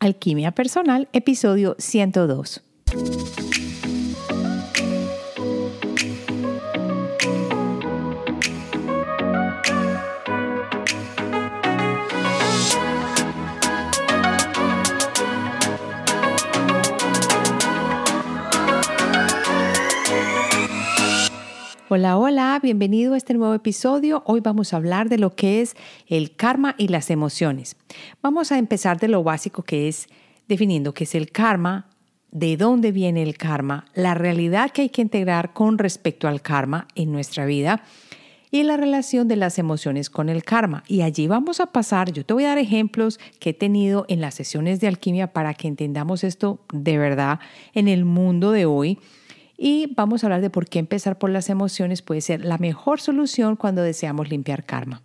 Alquimia Personal, episodio 102. Hola, hola, bienvenido a este nuevo episodio. Hoy vamos a hablar de lo que es el karma y las emociones. Vamos a empezar de lo básico que es definiendo qué es el karma, de dónde viene el karma, la realidad que hay que integrar con respecto al karma en nuestra vida y la relación de las emociones con el karma. Y allí vamos a pasar, yo te voy a dar ejemplos que he tenido en las sesiones de alquimia para que entendamos esto de verdad en el mundo de hoy y vamos a hablar de por qué empezar por las emociones puede ser la mejor solución cuando deseamos limpiar karma.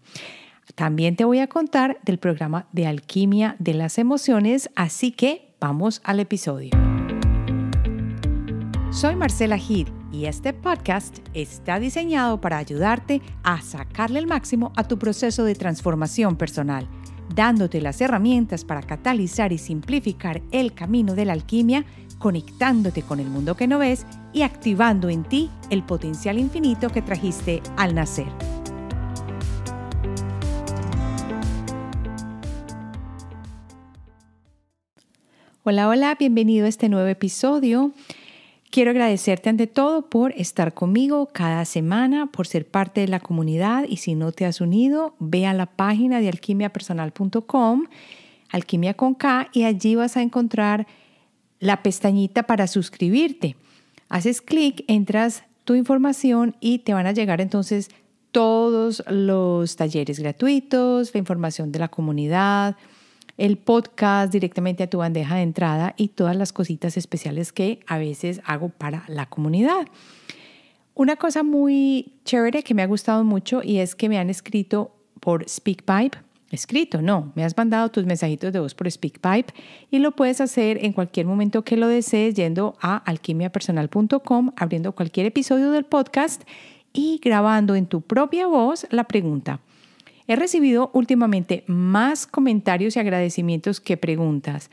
También te voy a contar del programa de alquimia de las emociones, así que vamos al episodio. Soy Marcela Gid y este podcast está diseñado para ayudarte a sacarle el máximo a tu proceso de transformación personal dándote las herramientas para catalizar y simplificar el camino de la alquimia, conectándote con el mundo que no ves y activando en ti el potencial infinito que trajiste al nacer. Hola, hola, bienvenido a este nuevo episodio. Quiero agradecerte ante todo por estar conmigo cada semana, por ser parte de la comunidad y si no te has unido, ve a la página de alquimiapersonal.com, alquimia con K, y allí vas a encontrar la pestañita para suscribirte. Haces clic, entras tu información y te van a llegar entonces todos los talleres gratuitos, la información de la comunidad, el podcast directamente a tu bandeja de entrada y todas las cositas especiales que a veces hago para la comunidad. Una cosa muy chévere que me ha gustado mucho y es que me han escrito por SpeakPipe, escrito, no, me has mandado tus mensajitos de voz por SpeakPipe y lo puedes hacer en cualquier momento que lo desees yendo a alquimiapersonal.com, abriendo cualquier episodio del podcast y grabando en tu propia voz la pregunta. He recibido últimamente más comentarios y agradecimientos que preguntas.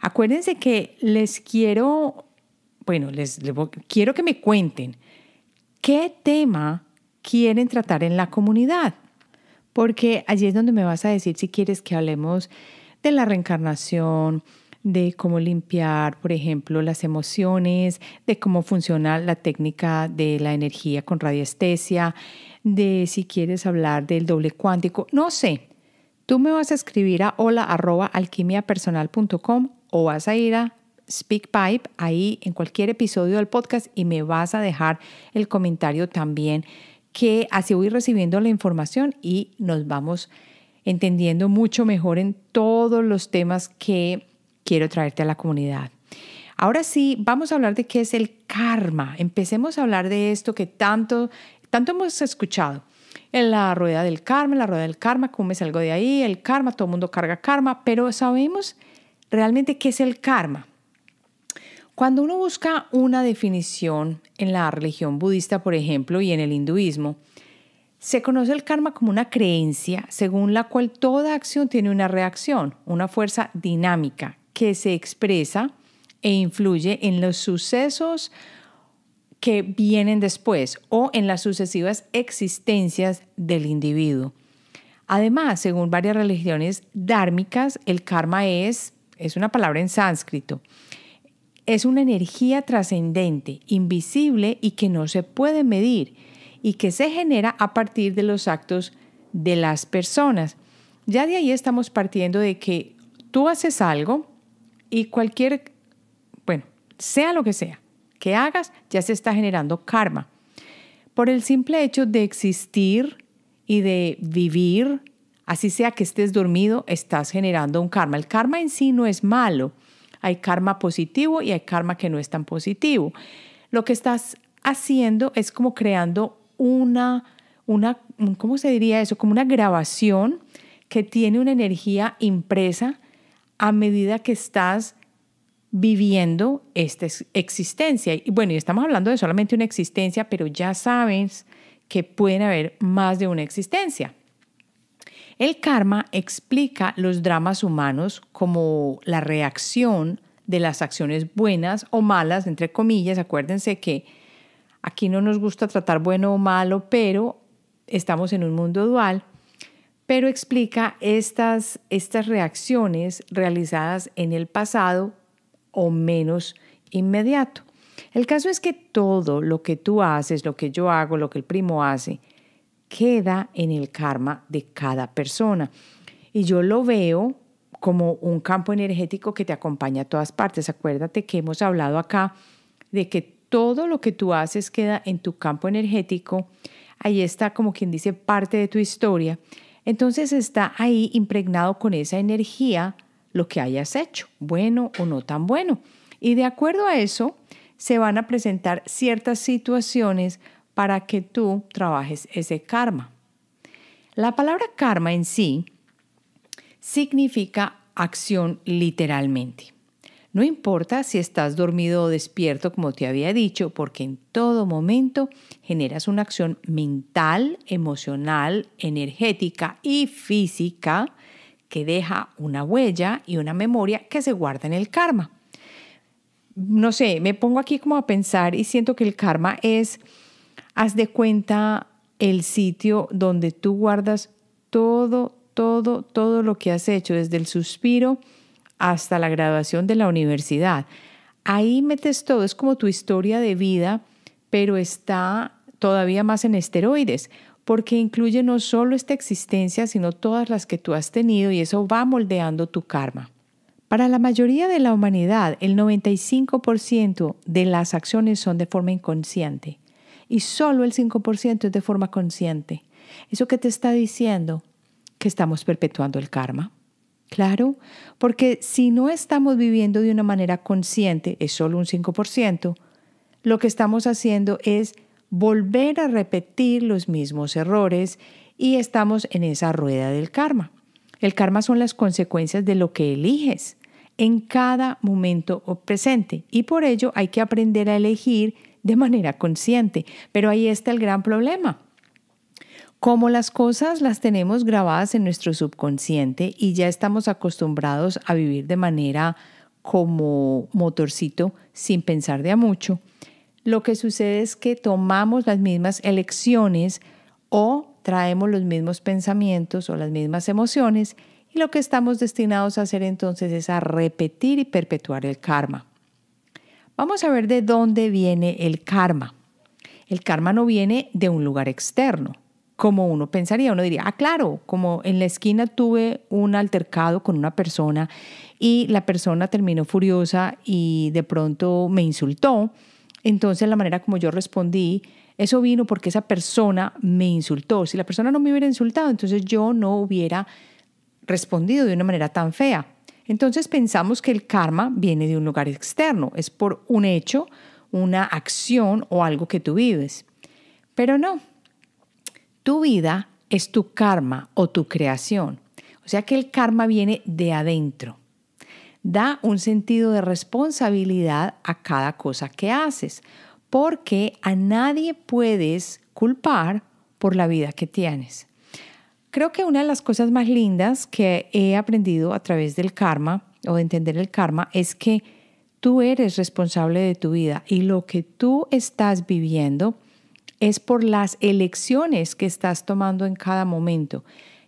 Acuérdense que les quiero, bueno, les, quiero que me cuenten qué tema quieren tratar en la comunidad, porque allí es donde me vas a decir si quieres que hablemos de la reencarnación, de cómo limpiar, por ejemplo, las emociones, de cómo funciona la técnica de la energía con radiestesia, de si quieres hablar del doble cuántico, no sé. Tú me vas a escribir a hola arroba alquimiapersonal.com o vas a ir a SpeakPipe ahí en cualquier episodio del podcast y me vas a dejar el comentario también que así voy recibiendo la información y nos vamos entendiendo mucho mejor en todos los temas que quiero traerte a la comunidad. Ahora sí, vamos a hablar de qué es el karma. Empecemos a hablar de esto que tanto tanto hemos escuchado en la rueda del karma, en la rueda del karma, cómo me salgo de ahí, el karma, todo el mundo carga karma, pero sabemos realmente qué es el karma. Cuando uno busca una definición en la religión budista, por ejemplo, y en el hinduismo, se conoce el karma como una creencia según la cual toda acción tiene una reacción, una fuerza dinámica que se expresa e influye en los sucesos que vienen después o en las sucesivas existencias del individuo. Además, según varias religiones dármicas, el karma es, es una palabra en sánscrito, es una energía trascendente, invisible y que no se puede medir y que se genera a partir de los actos de las personas. Ya de ahí estamos partiendo de que tú haces algo y cualquier, bueno, sea lo que sea, que hagas, ya se está generando karma. Por el simple hecho de existir y de vivir, así sea que estés dormido, estás generando un karma. El karma en sí no es malo. Hay karma positivo y hay karma que no es tan positivo. Lo que estás haciendo es como creando una, una ¿cómo se diría eso? Como una grabación que tiene una energía impresa a medida que estás viviendo esta existencia. Y bueno, y estamos hablando de solamente una existencia, pero ya sabes que pueden haber más de una existencia. El karma explica los dramas humanos como la reacción de las acciones buenas o malas, entre comillas. Acuérdense que aquí no nos gusta tratar bueno o malo, pero estamos en un mundo dual. Pero explica estas, estas reacciones realizadas en el pasado o menos inmediato. El caso es que todo lo que tú haces, lo que yo hago, lo que el primo hace, queda en el karma de cada persona. Y yo lo veo como un campo energético que te acompaña a todas partes. Acuérdate que hemos hablado acá de que todo lo que tú haces queda en tu campo energético. Ahí está como quien dice parte de tu historia. Entonces está ahí impregnado con esa energía lo que hayas hecho, bueno o no tan bueno. Y de acuerdo a eso, se van a presentar ciertas situaciones para que tú trabajes ese karma. La palabra karma en sí significa acción literalmente. No importa si estás dormido o despierto, como te había dicho, porque en todo momento generas una acción mental, emocional, energética y física que deja una huella y una memoria que se guarda en el karma. No sé, me pongo aquí como a pensar y siento que el karma es, haz de cuenta, el sitio donde tú guardas todo, todo, todo lo que has hecho, desde el suspiro hasta la graduación de la universidad. Ahí metes todo, es como tu historia de vida, pero está todavía más en esteroides, porque incluye no solo esta existencia, sino todas las que tú has tenido y eso va moldeando tu karma. Para la mayoría de la humanidad, el 95% de las acciones son de forma inconsciente y solo el 5% es de forma consciente. ¿Eso qué te está diciendo? Que estamos perpetuando el karma. Claro, porque si no estamos viviendo de una manera consciente, es solo un 5%, lo que estamos haciendo es volver a repetir los mismos errores y estamos en esa rueda del karma. El karma son las consecuencias de lo que eliges en cada momento o presente y por ello hay que aprender a elegir de manera consciente. Pero ahí está el gran problema. Como las cosas las tenemos grabadas en nuestro subconsciente y ya estamos acostumbrados a vivir de manera como motorcito sin pensar de a mucho, lo que sucede es que tomamos las mismas elecciones o traemos los mismos pensamientos o las mismas emociones y lo que estamos destinados a hacer entonces es a repetir y perpetuar el karma. Vamos a ver de dónde viene el karma. El karma no viene de un lugar externo, como uno pensaría. Uno diría, ah, claro, como en la esquina tuve un altercado con una persona y la persona terminó furiosa y de pronto me insultó entonces la manera como yo respondí, eso vino porque esa persona me insultó. Si la persona no me hubiera insultado, entonces yo no hubiera respondido de una manera tan fea. Entonces pensamos que el karma viene de un lugar externo, es por un hecho, una acción o algo que tú vives. Pero no, tu vida es tu karma o tu creación. O sea que el karma viene de adentro da un sentido de responsabilidad a cada cosa que haces, porque a nadie puedes culpar por la vida que tienes. Creo que una de las cosas más lindas que he aprendido a través del karma o de entender el karma es que tú eres responsable de tu vida y lo que tú estás viviendo es por las elecciones que estás tomando en cada momento.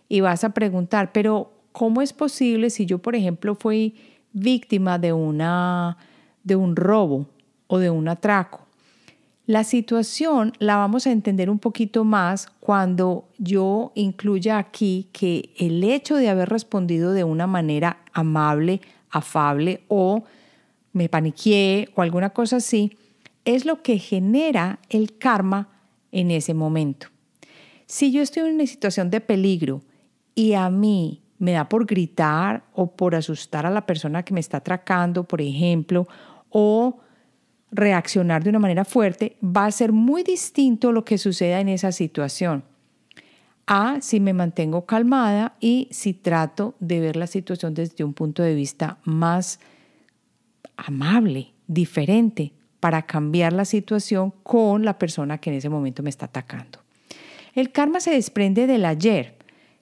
Y vas a preguntar, pero ¿cómo es posible si yo, por ejemplo, fui víctima de, una, de un robo o de un atraco. La situación la vamos a entender un poquito más cuando yo incluya aquí que el hecho de haber respondido de una manera amable, afable o me paniqué o alguna cosa así, es lo que genera el karma en ese momento. Si yo estoy en una situación de peligro y a mí me da por gritar o por asustar a la persona que me está atracando, por ejemplo, o reaccionar de una manera fuerte, va a ser muy distinto lo que suceda en esa situación. A si me mantengo calmada y si trato de ver la situación desde un punto de vista más amable, diferente, para cambiar la situación con la persona que en ese momento me está atacando. El karma se desprende del ayer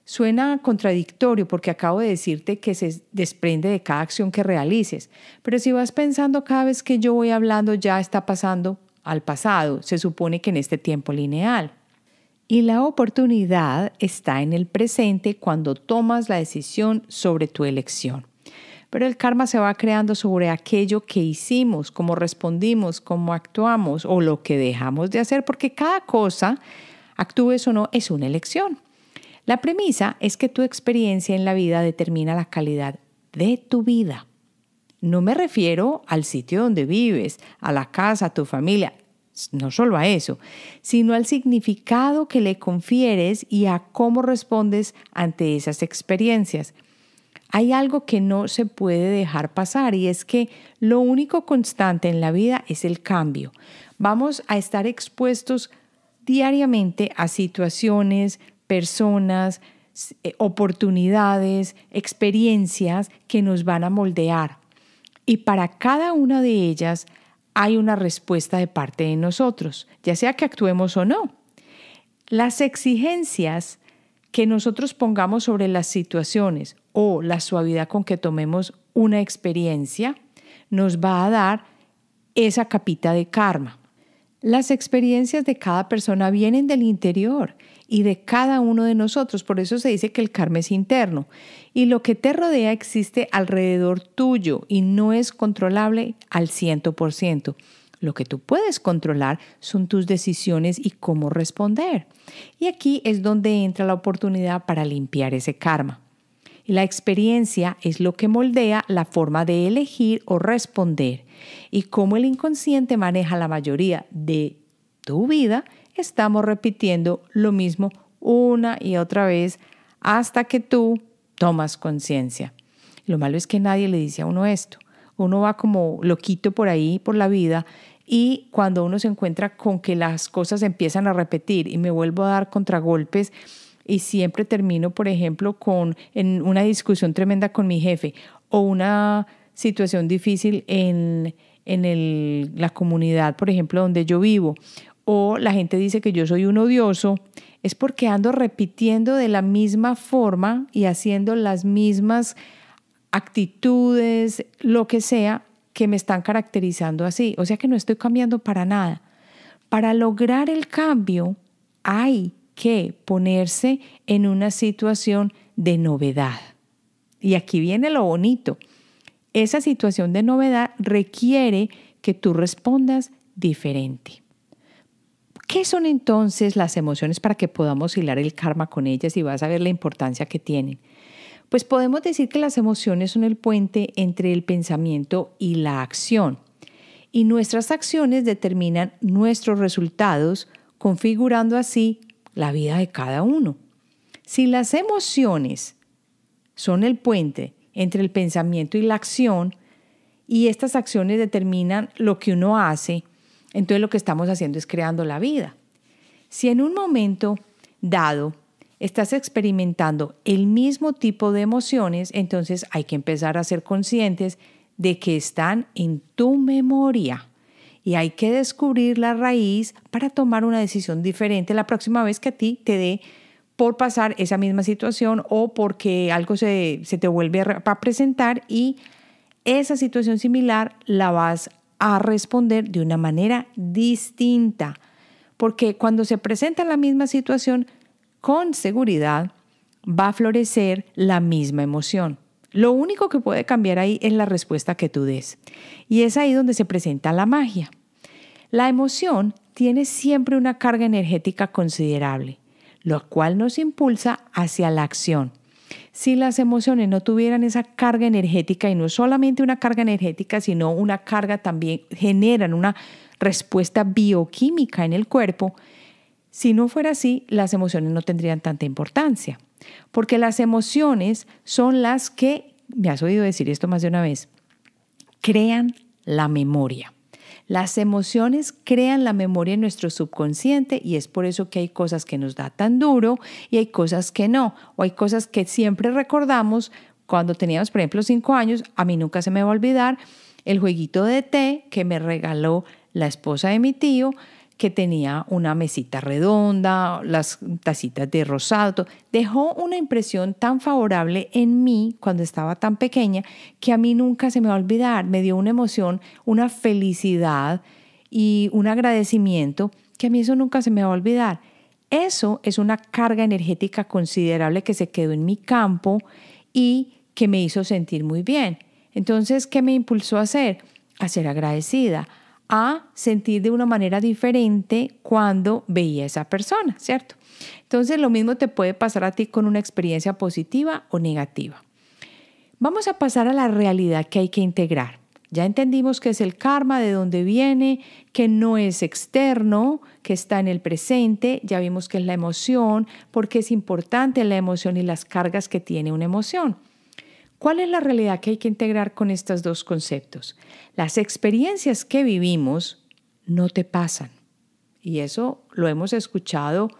Suena contradictorio porque acabo de decirte que se desprende de cada acción que realices, pero si vas pensando cada vez que yo voy hablando ya está pasando al pasado, se supone que en este tiempo lineal. Y la oportunidad está en el presente cuando tomas la decisión sobre tu elección. Pero el karma se va creando sobre aquello que hicimos, cómo respondimos, cómo actuamos o lo que dejamos de hacer, porque cada cosa, actúes o no, es una elección. La premisa es que tu experiencia en la vida determina la calidad de tu vida. No me refiero al sitio donde vives, a la casa, a tu familia, no solo a eso, sino al significado que le confieres y a cómo respondes ante esas experiencias. Hay algo que no se puede dejar pasar y es que lo único constante en la vida es el cambio. Vamos a estar expuestos diariamente a situaciones, personas, eh, oportunidades, experiencias que nos van a moldear. Y para cada una de ellas hay una respuesta de parte de nosotros, ya sea que actuemos o no. Las exigencias que nosotros pongamos sobre las situaciones o la suavidad con que tomemos una experiencia nos va a dar esa capita de karma. Las experiencias de cada persona vienen del interior y de cada uno de nosotros, por eso se dice que el karma es interno y lo que te rodea existe alrededor tuyo y no es controlable al 100%. Lo que tú puedes controlar son tus decisiones y cómo responder. Y aquí es donde entra la oportunidad para limpiar ese karma la experiencia es lo que moldea la forma de elegir o responder y como el inconsciente maneja la mayoría de tu vida, estamos repitiendo lo mismo una y otra vez hasta que tú tomas conciencia. Lo malo es que nadie le dice a uno esto. Uno va como loquito por ahí, por la vida, y cuando uno se encuentra con que las cosas empiezan a repetir y me vuelvo a dar contragolpes, y siempre termino, por ejemplo, con en una discusión tremenda con mi jefe o una situación difícil en, la comunidad, por ejemplo, donde yo vivo, o la gente dice que yo soy un odioso, es porque ando repitiendo de la misma forma y haciendo las mismas actitudes, lo que sea, que me están caracterizando así. O sea que no estoy cambiando para nada. Para lograr el cambio hay que ponerse en una situación de novedad. Y aquí viene lo bonito. Esa situación de novedad requiere que tú respondas diferente. ¿Qué son entonces las emociones para que podamos hilar el karma con ellas y vas a ver la importancia que tienen? Pues podemos decir que las emociones son el puente entre el pensamiento y la acción. Y nuestras acciones determinan nuestros resultados, configurando así la vida de cada uno. Si las emociones son el puente entre el pensamiento y la acción, y estas acciones determinan lo que uno hace, entonces lo que estamos haciendo es creando la vida. Si en un momento dado estás experimentando el mismo tipo de emociones, entonces hay que empezar a ser conscientes de que están en tu memoria y hay que descubrir la raíz para tomar una decisión diferente la próxima vez que a ti te dé por pasar esa misma situación o porque algo se, se te vuelve a presentar y esa situación similar la vas a responder de una manera distinta. Porque cuando se presenta la misma situación, con seguridad va a florecer la misma emoción. Lo único que puede cambiar ahí es la respuesta que tú des. Y es ahí donde se presenta la magia. La emoción tiene siempre una carga energética considerable, lo cual nos impulsa hacia la acción. Si las emociones no tuvieran esa carga energética, y no solamente una carga energética, sino una carga también, generan una respuesta bioquímica en el cuerpo, si no fuera así, las emociones no tendrían tanta importancia, porque las emociones son las que, me has oído decir esto más de una vez, crean la memoria. Las emociones crean la memoria en nuestro subconsciente y es por eso que hay cosas que nos da tan duro y hay cosas que no, o hay cosas que siempre recordamos. Cuando teníamos, por ejemplo, cinco años, a mí nunca se me va a olvidar el jueguito de té que me regaló la esposa de mi tío, que tenía una mesita redonda, las tacitas de rosado, dejó una impresión tan favorable en mí cuando estaba tan pequeña que a mí nunca se me va a olvidar, me dio una emoción, una felicidad y un agradecimiento que a mí eso nunca se me va a olvidar. Eso es una carga energética considerable que se quedó en mi campo y que me hizo sentir muy bien. Entonces, ¿qué me impulsó a hacer? A ser agradecida, a sentir de una manera diferente cuando veía esa persona, ¿cierto? Entonces lo mismo te puede pasar a ti con una experiencia positiva o negativa. Vamos a pasar a la realidad que hay que integrar. Ya entendimos que es el karma, de dónde viene, que no es externo, que está en el presente, ya vimos que es la emoción, porque es importante la emoción y las cargas que tiene una emoción. ¿Cuál es la realidad que hay que integrar con estos dos conceptos? Las experiencias que vivimos no te pasan. Y eso lo hemos escuchado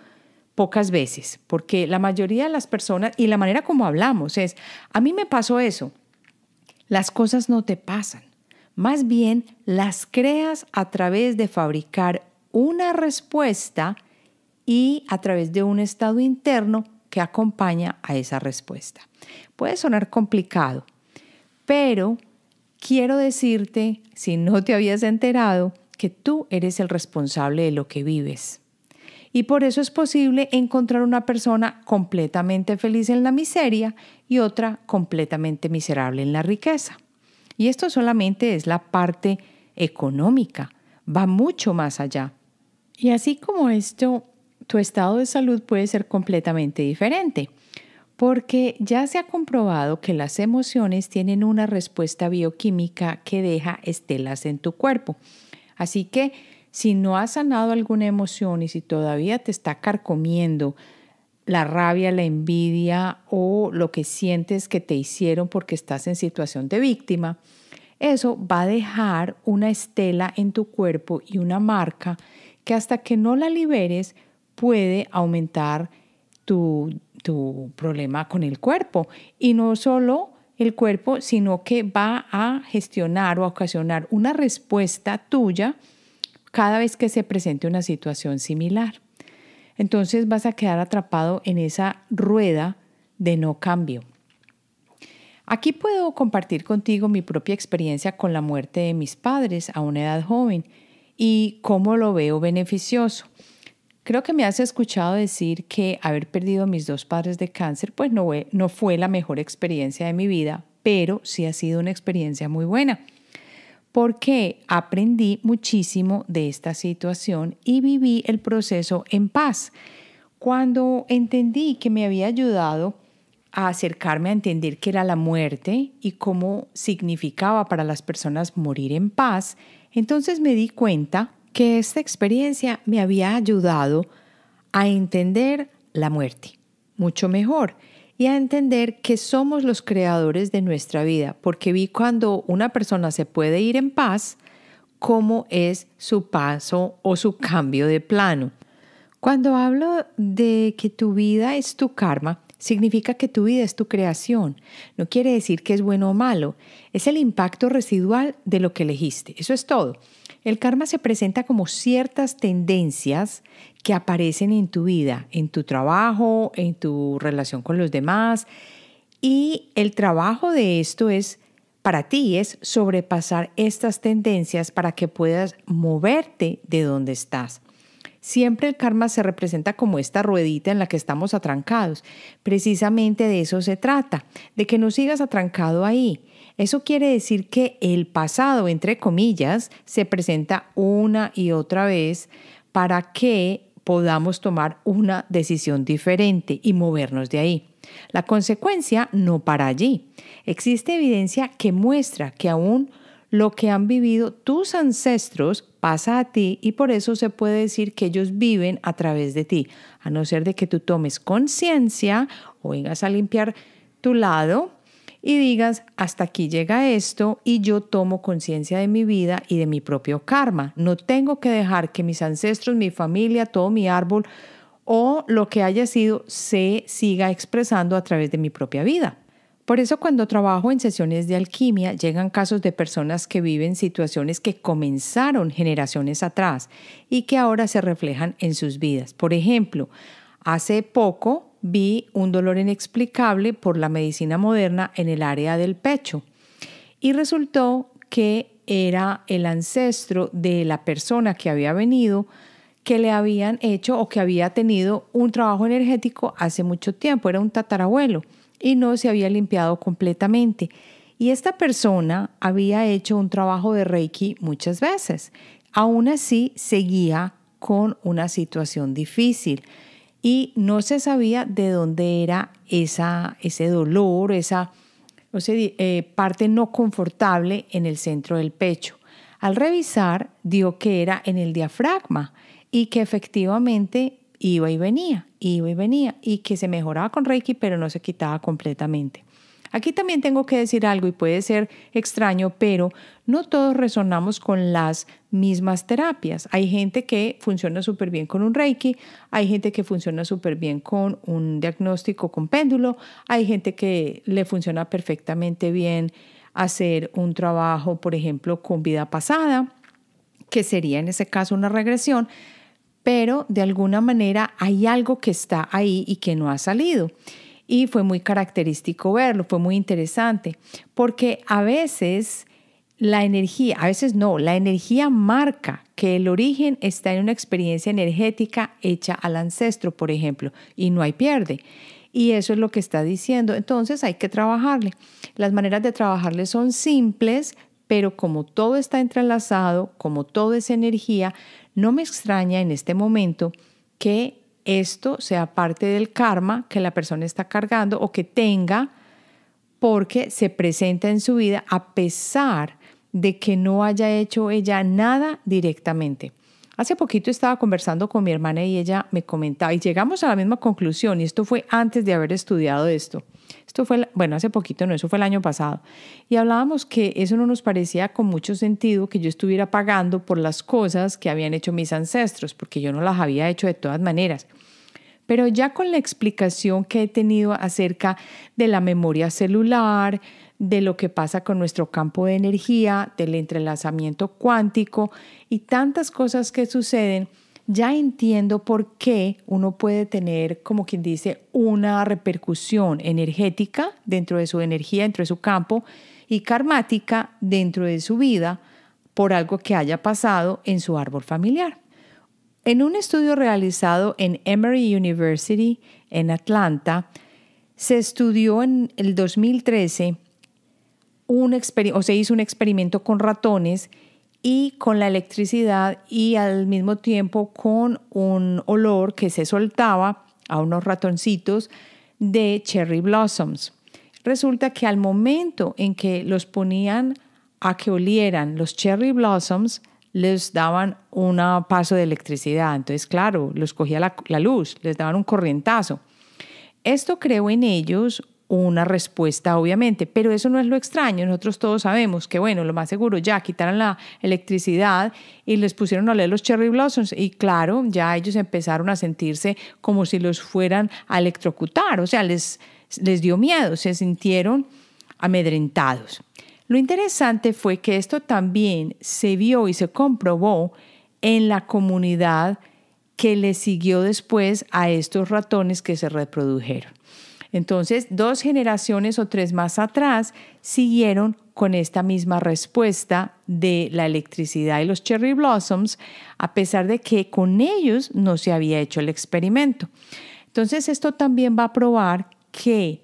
pocas veces, porque la mayoría de las personas y la manera como hablamos es, a mí me pasó eso. Las cosas no te pasan. Más bien, las creas a través de fabricar una respuesta y a través de un estado interno que acompaña a esa respuesta. Puede sonar complicado, pero quiero decirte, si no te habías enterado, que tú eres el responsable de lo que vives. Y por eso es posible encontrar una persona completamente feliz en la miseria y otra completamente miserable en la riqueza. Y esto solamente es la parte económica, va mucho más allá. Y así como esto tu estado de salud puede ser completamente diferente, porque ya se ha comprobado que las emociones tienen una respuesta bioquímica que deja estelas en tu cuerpo. Así que si no has sanado alguna emoción y si todavía te está carcomiendo la rabia, la envidia o lo que sientes que te hicieron porque estás en situación de víctima, eso va a dejar una estela en tu cuerpo y una marca que hasta que no la liberes puede aumentar tu, problema con el cuerpo. Y no solo el cuerpo, sino que va a gestionar o ocasionar una respuesta tuya cada vez que se presente una situación similar. Entonces vas a quedar atrapado en esa rueda de no cambio. Aquí puedo compartir contigo mi propia experiencia con la muerte de mis padres a una edad joven y cómo lo veo beneficioso. Creo que me has escuchado decir que haber perdido a mis dos padres de cáncer pues no, no fue la mejor experiencia de mi vida, pero sí ha sido una experiencia muy buena porque aprendí muchísimo de esta situación y viví el proceso en paz. Cuando entendí que me había ayudado a acercarme a entender qué era la muerte y cómo significaba para las personas morir en paz, entonces me di cuenta que esta experiencia me había ayudado a entender la muerte mucho mejor y a entender que somos los creadores de nuestra vida, porque vi cuando una persona se puede ir en paz, cómo es su paso o su cambio de plano. Cuando hablo de que tu vida es tu karma, significa que tu vida es tu creación. No quiere decir que es bueno o malo, es el impacto residual de lo que elegiste. Eso es todo. El karma se presenta como ciertas tendencias que aparecen en tu vida, en tu trabajo, en tu relación con los demás. Y el trabajo de esto es, para ti, es sobrepasar estas tendencias para que puedas moverte de donde estás. Siempre el karma se representa como esta ruedita en la que estamos atrancados. Precisamente de eso se trata, de que no sigas atrancado ahí, eso quiere decir que el pasado, entre comillas, se presenta una y otra vez para que podamos tomar una decisión diferente y movernos de ahí. La consecuencia no para allí. Existe evidencia que muestra que aún lo que han vivido tus ancestros pasa a ti y por eso se puede decir que ellos viven a través de ti, a no ser de que tú tomes conciencia o vengas a limpiar tu lado y digas, hasta aquí llega esto y yo tomo conciencia de mi vida y de mi propio karma. No tengo que dejar que mis ancestros, mi familia, todo mi árbol o lo que haya sido se siga expresando a través de mi propia vida. Por eso cuando trabajo en sesiones de alquimia llegan casos de personas que viven situaciones que comenzaron generaciones atrás y que ahora se reflejan en sus vidas. Por ejemplo, hace poco vi un dolor inexplicable por la medicina moderna en el área del pecho y resultó que era el ancestro de la persona que había venido que le habían hecho o que había tenido un trabajo energético hace mucho tiempo, era un tatarabuelo y no se había limpiado completamente. Y esta persona había hecho un trabajo de Reiki muchas veces. Aún así, seguía con una situación difícil y no se sabía de dónde era esa, ese dolor, esa eh, parte no confortable en el centro del pecho. Al revisar, dio que era en el diafragma y que efectivamente iba y venía, iba y venía, y que se mejoraba con Reiki, pero no se quitaba completamente. Aquí también tengo que decir algo y puede ser extraño, pero no todos resonamos con las mismas terapias. Hay gente que funciona súper bien con un reiki, hay gente que funciona súper bien con un diagnóstico con péndulo, hay gente que le funciona perfectamente bien hacer un trabajo, por ejemplo, con vida pasada, que sería en ese caso una regresión, pero de alguna manera hay algo que está ahí y que no ha salido y fue muy característico verlo, fue muy interesante, porque a veces la energía, a veces no, la energía marca que el origen está en una experiencia energética hecha al ancestro, por ejemplo, y no hay pierde. Y eso es lo que está diciendo. Entonces hay que trabajarle. Las maneras de trabajarle son simples, pero como todo está entrelazado, como todo es energía, no me extraña en este momento que esto sea parte del karma que la persona está cargando o que tenga porque se presenta en su vida a pesar de que no haya hecho ella nada directamente. Hace poquito estaba conversando con mi hermana y ella me comentaba, y llegamos a la misma conclusión, y esto fue antes de haber estudiado esto. Esto fue, bueno, hace poquito no, eso fue el año pasado. Y hablábamos que eso no nos parecía con mucho sentido que yo estuviera pagando por las cosas que habían hecho mis ancestros, porque yo no las había hecho de todas maneras. Pero ya con la explicación que he tenido acerca de la memoria celular, de lo que pasa con nuestro campo de energía, del entrelazamiento cuántico y tantas cosas que suceden, ya entiendo por qué uno puede tener, como quien dice, una repercusión energética dentro de su energía, dentro de su campo, y karmática dentro de su vida por algo que haya pasado en su árbol familiar. En un estudio realizado en Emory University en Atlanta, se estudió en el 2013 un o se hizo un experimento con ratones y con la electricidad y al mismo tiempo con un olor que se soltaba a unos ratoncitos de cherry blossoms. Resulta que al momento en que los ponían a que olieran los cherry blossoms, les daban un paso de electricidad. Entonces, claro, los cogía la, luz, les daban un corrientazo. Esto creó en ellos una respuesta, obviamente. Pero eso no es lo extraño. Nosotros todos sabemos que, bueno, lo más seguro, ya quitaron la electricidad y les pusieron a leer los cherry blossoms. Y claro, ya ellos empezaron a sentirse como si los fueran a electrocutar. O sea, les, les dio miedo, se sintieron amedrentados. Lo interesante fue que esto también se vio y se comprobó en la comunidad que le siguió después a estos ratones que se reprodujeron. Entonces, dos generaciones o tres más atrás siguieron con esta misma respuesta de la electricidad y los cherry blossoms, a pesar de que con ellos no se había hecho el experimento. Entonces, esto también va a probar que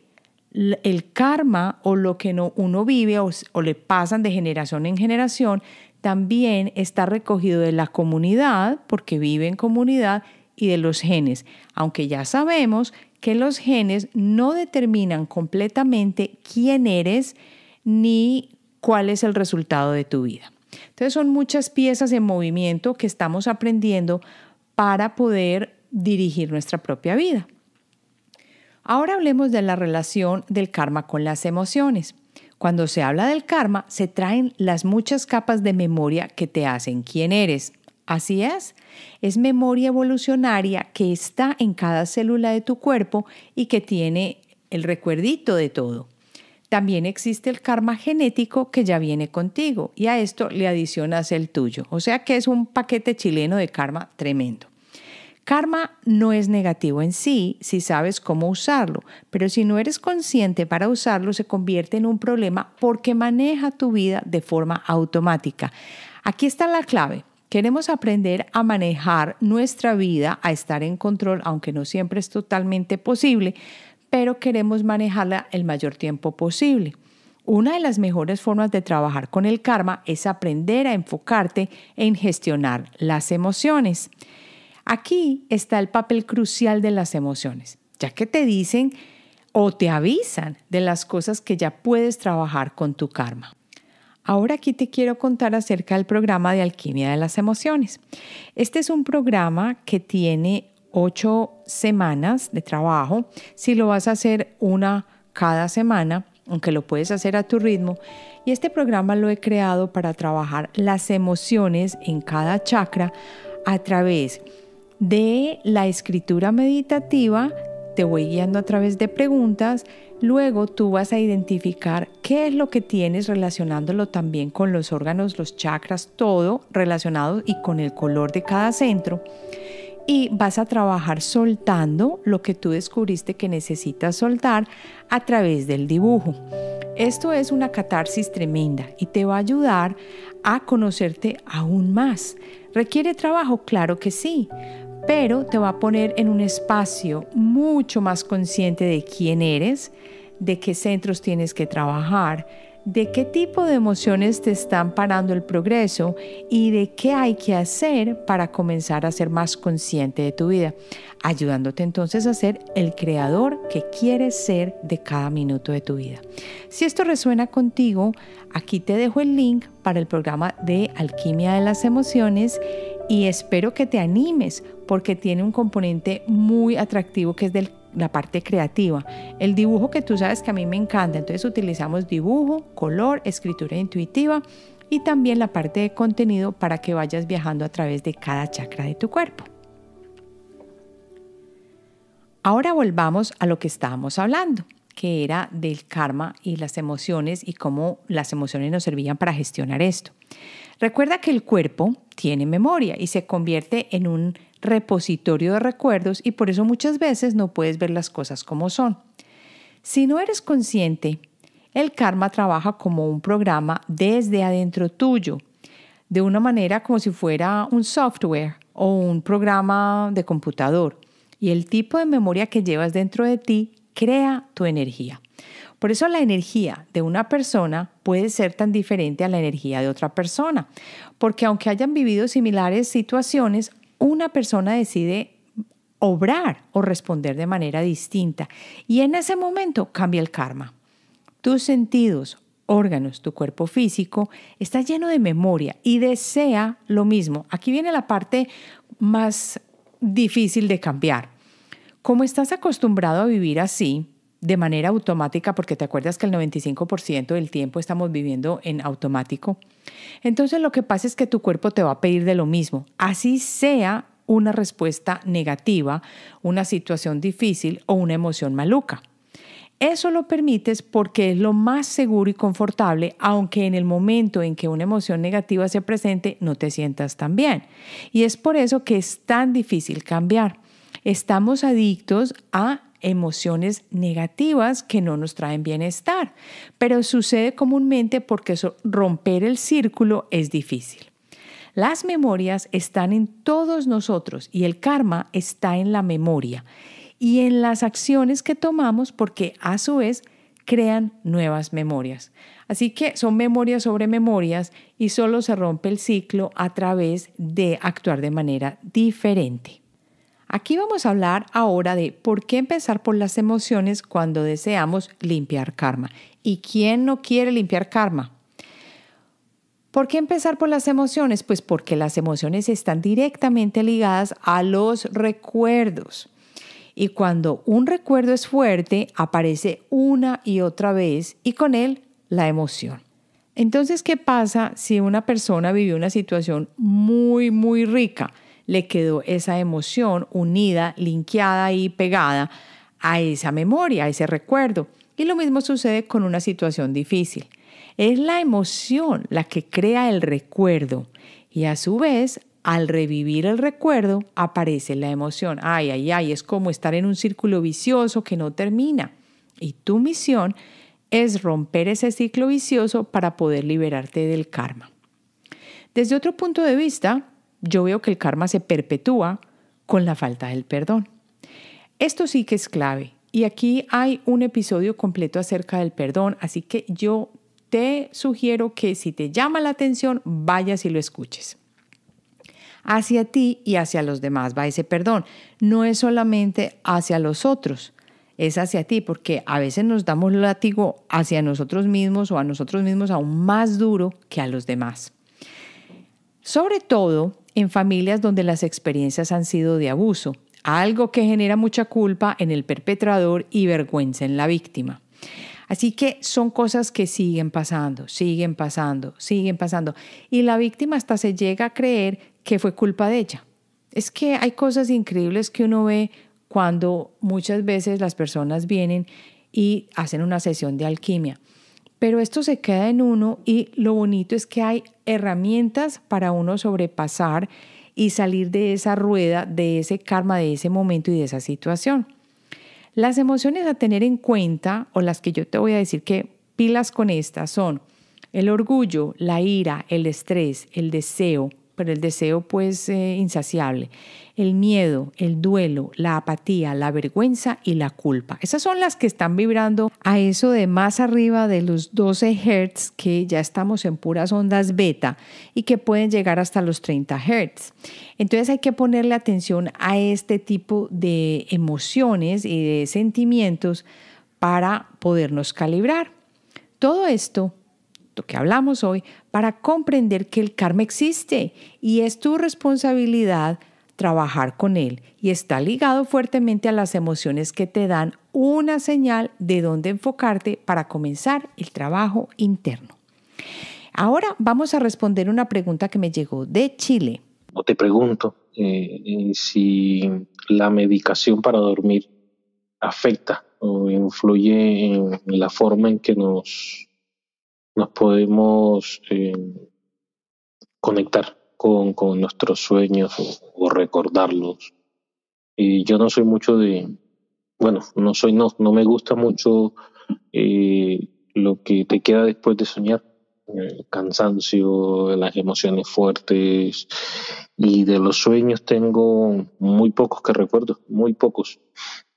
el karma o lo que uno vive o, le pasan de generación en generación también está recogido de la comunidad, porque vive en comunidad, y de los genes, aunque ya sabemos que los genes no determinan completamente quién eres ni cuál es el resultado de tu vida. Entonces son muchas piezas en movimiento que estamos aprendiendo para poder dirigir nuestra propia vida. Ahora hablemos de la relación del karma con las emociones. Cuando se habla del karma, se traen las muchas capas de memoria que te hacen quién eres. Así es, es memoria evolucionaria que está en cada célula de tu cuerpo y que tiene el recuerdito de todo. También existe el karma genético que ya viene contigo y a esto le adicionas el tuyo. O sea que es un paquete chileno de karma tremendo. Karma no es negativo en sí si sabes cómo usarlo, pero si no eres consciente para usarlo se convierte en un problema porque maneja tu vida de forma automática. Aquí está la clave. Queremos aprender a manejar nuestra vida, a estar en control, aunque no siempre es totalmente posible, pero queremos manejarla el mayor tiempo posible. Una de las mejores formas de trabajar con el karma es aprender a enfocarte en gestionar las emociones. Aquí está el papel crucial de las emociones, ya que te dicen o te avisan de las cosas que ya puedes trabajar con tu karma. Ahora aquí te quiero contar acerca del programa de alquimia de las emociones. Este es un programa que tiene ocho semanas de trabajo. Si lo vas a hacer una cada semana, aunque lo puedes hacer a tu ritmo. Y este programa lo he creado para trabajar las emociones en cada chakra a través de la escritura meditativa. Te voy guiando a través de preguntas Luego tú vas a identificar qué es lo que tienes relacionándolo también con los órganos, los chakras, todo relacionado y con el color de cada centro. Y vas a trabajar soltando lo que tú descubriste que necesitas soltar a través del dibujo. Esto es una catarsis tremenda y te va a ayudar a conocerte aún más. ¿Requiere trabajo? Claro que sí, pero te va a poner en un espacio mucho más consciente de quién eres, de qué centros tienes que trabajar, de qué tipo de emociones te están parando el progreso y de qué hay que hacer para comenzar a ser más consciente de tu vida, ayudándote entonces a ser el creador que quieres ser de cada minuto de tu vida. Si esto resuena contigo, aquí te dejo el link para el programa de Alquimia de las Emociones y espero que te animes porque tiene un componente muy atractivo que es de la parte creativa. El dibujo que tú sabes que a mí me encanta, entonces utilizamos dibujo, color, escritura intuitiva y también la parte de contenido para que vayas viajando a través de cada chakra de tu cuerpo. Ahora volvamos a lo que estábamos hablando, que era del karma y las emociones y cómo las emociones nos servían para gestionar esto. Recuerda que el cuerpo tiene memoria y se convierte en un repositorio de recuerdos y por eso muchas veces no puedes ver las cosas como son. Si no eres consciente, el karma trabaja como un programa desde adentro tuyo, de una manera como si fuera un software o un programa de computador. Y el tipo de memoria que llevas dentro de ti crea tu energía. Por eso la energía de una persona puede ser tan diferente a la energía de otra persona, porque aunque hayan vivido similares situaciones, una persona decide obrar o responder de manera distinta y en ese momento cambia el karma. Tus sentidos, órganos, tu cuerpo físico, está lleno de memoria y desea lo mismo. Aquí viene la parte más difícil de cambiar. Como estás acostumbrado a vivir así, de manera automática, porque te acuerdas que el 95% del tiempo estamos viviendo en automático. Entonces lo que pasa es que tu cuerpo te va a pedir de lo mismo, así sea una respuesta negativa, una situación difícil o una emoción maluca. Eso lo permites porque es lo más seguro y confortable, aunque en el momento en que una emoción negativa se presente no te sientas tan bien. Y es por eso que es tan difícil cambiar. Estamos adictos a emociones negativas que no nos traen bienestar, pero sucede comúnmente porque romper el círculo es difícil. Las memorias están en todos nosotros y el karma está en la memoria y en las acciones que tomamos porque a su vez crean nuevas memorias. Así que son memorias sobre memorias y solo se rompe el ciclo a través de actuar de manera diferente. Aquí vamos a hablar ahora de por qué empezar por las emociones cuando deseamos limpiar karma. ¿Y quién no quiere limpiar karma? ¿Por qué empezar por las emociones? Pues porque las emociones están directamente ligadas a los recuerdos. Y cuando un recuerdo es fuerte, aparece una y otra vez y con él la emoción. Entonces, ¿qué pasa si una persona vive una situación muy, muy rica? le quedó esa emoción unida, linkeada y pegada a esa memoria, a ese recuerdo. Y lo mismo sucede con una situación difícil. Es la emoción la que crea el recuerdo y a su vez, al revivir el recuerdo, aparece la emoción. Ay, ay, ay, es como estar en un círculo vicioso que no termina. Y tu misión es romper ese ciclo vicioso para poder liberarte del karma. Desde otro punto de vista, yo veo que el karma se perpetúa con la falta del perdón. Esto sí que es clave. Y aquí hay un episodio completo acerca del perdón, así que yo te sugiero que si te llama la atención, vayas y lo escuches. Hacia ti y hacia los demás va ese perdón. No es solamente hacia los otros, es hacia ti, porque a veces nos damos látigo hacia nosotros mismos o a nosotros mismos aún más duro que a los demás. Sobre todo, en familias donde las experiencias han sido de abuso, algo que genera mucha culpa en el perpetrador y vergüenza en la víctima. Así que son cosas que siguen pasando, siguen pasando, siguen pasando. Y la víctima hasta se llega a creer que fue culpa de ella. Es que hay cosas increíbles que uno ve cuando muchas veces las personas vienen y hacen una sesión de alquimia. Pero esto se queda en uno y lo bonito es que hay herramientas para uno sobrepasar y salir de esa rueda, de ese karma, de ese momento y de esa situación. Las emociones a tener en cuenta, o las que yo te voy a decir que pilas con estas, son el orgullo, la ira, el estrés, el deseo, pero el deseo pues eh, insaciable, el miedo, el duelo, la apatía, la vergüenza y la culpa. Esas son las que están vibrando a eso de más arriba de los 12 Hz, que ya estamos en puras ondas beta y que pueden llegar hasta los 30 Hz. Entonces hay que ponerle atención a este tipo de emociones y de sentimientos para podernos calibrar. Todo esto lo que hablamos hoy, para comprender que el karma existe y es tu responsabilidad trabajar con él y está ligado fuertemente a las emociones que te dan una señal de dónde enfocarte para comenzar el trabajo interno. Ahora vamos a responder una pregunta que me llegó de Chile. te pregunto eh, eh, si la medicación para dormir afecta o influye en la forma en que nos, nos podemos eh, conectar con, nuestros sueños o, recordarlos. Y yo no soy mucho de, bueno, no soy, no, me gusta mucho eh, lo que te queda después de soñar. El cansancio, las emociones fuertes y de los sueños tengo muy pocos que recuerdo, muy pocos.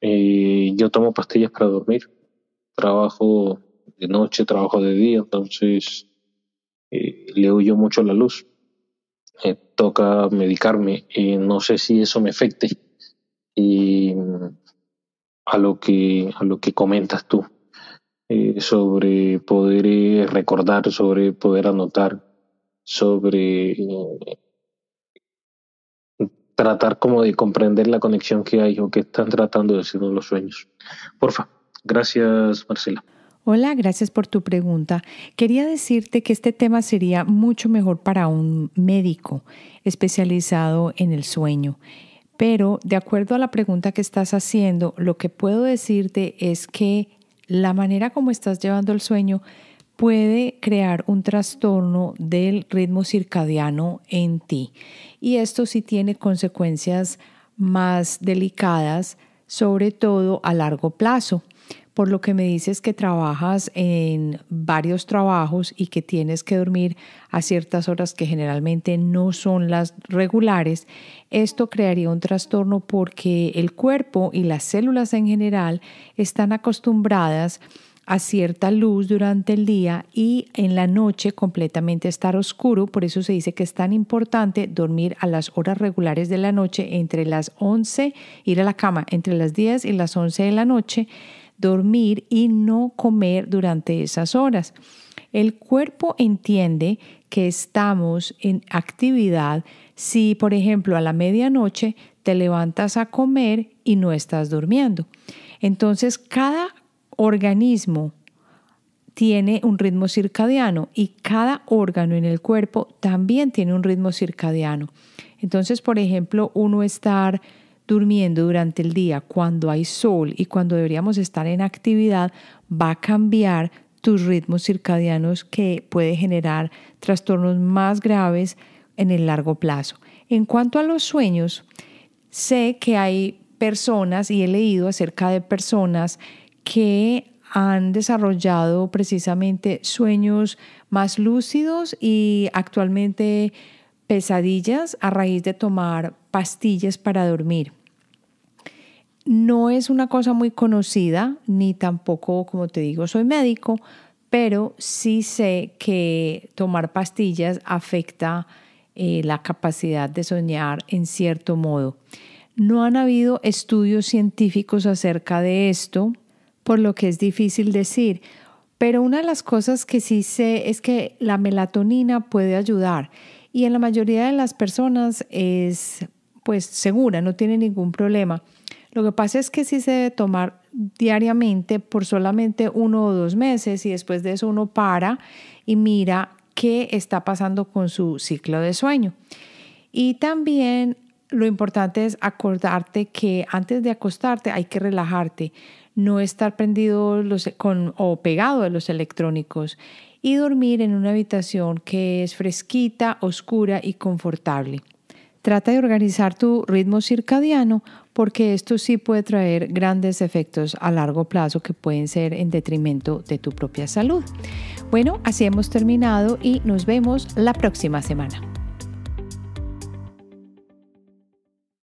Eh, yo tomo pastillas para dormir, trabajo de noche, trabajo de día, entonces eh, le huyo mucho la luz. Eh, toca medicarme. y no sé si eso me afecte y mm, a, lo que, a lo que comentas tú eh, sobre poder eh, recordar, sobre poder anotar, sobre tratar como de comprender la conexión que hay o que están tratando de decirnos los sueños. Porfa, gracias Marcela. Hola, gracias por tu pregunta. Quería decirte que este tema sería mucho mejor para un médico especializado en el sueño. Pero de acuerdo a la pregunta que estás haciendo, lo que puedo decirte es que la manera como estás llevando el sueño puede crear un trastorno del ritmo circadiano en ti. Y esto sí tiene consecuencias más delicadas, sobre todo a largo plazo por lo que me dices que trabajas en varios trabajos y que tienes que dormir a ciertas horas que generalmente no son las regulares, esto crearía un trastorno porque el cuerpo y las células en general están acostumbradas a cierta luz durante el día y en la noche completamente estar oscuro. Por eso se dice que es tan importante dormir a las horas regulares de la noche entre las 11, ir a la cama entre las 10 y las 11 de la noche dormir y no comer durante esas horas. El cuerpo entiende que estamos en actividad si, por ejemplo, a la medianoche te levantas a comer y no estás durmiendo. Entonces, cada organismo tiene un ritmo circadiano y cada órgano en el cuerpo también tiene un ritmo circadiano. Entonces, por ejemplo, uno estar durmiendo durante el día, cuando hay sol y cuando deberíamos estar en actividad, va a cambiar tus ritmos circadianos que puede generar trastornos más graves en el largo plazo. En cuanto a los sueños, sé que hay personas y he leído acerca de personas que han desarrollado precisamente sueños más lúcidos y actualmente pesadillas a raíz de tomar pastillas para dormir. No es una cosa muy conocida, ni tampoco, como te digo, soy médico, pero sí sé que tomar pastillas afecta eh, la capacidad de soñar en cierto modo. No han habido estudios científicos acerca de esto, por lo que es difícil decir, pero una de las cosas que sí sé es que la melatonina puede ayudar y en la mayoría de las personas es pues segura, no tiene ningún problema. Lo que pasa es que sí se debe tomar diariamente por solamente uno o dos meses y después de eso uno para y mira qué está pasando con su ciclo de sueño. Y también lo importante es acordarte que antes de acostarte hay que relajarte, no estar prendido los, con, o pegado a los electrónicos y dormir en una habitación que es fresquita, oscura y confortable. Trata de organizar tu ritmo circadiano porque esto sí puede traer grandes efectos a largo plazo que pueden ser en detrimento de tu propia salud. Bueno, así hemos terminado y nos vemos la próxima semana.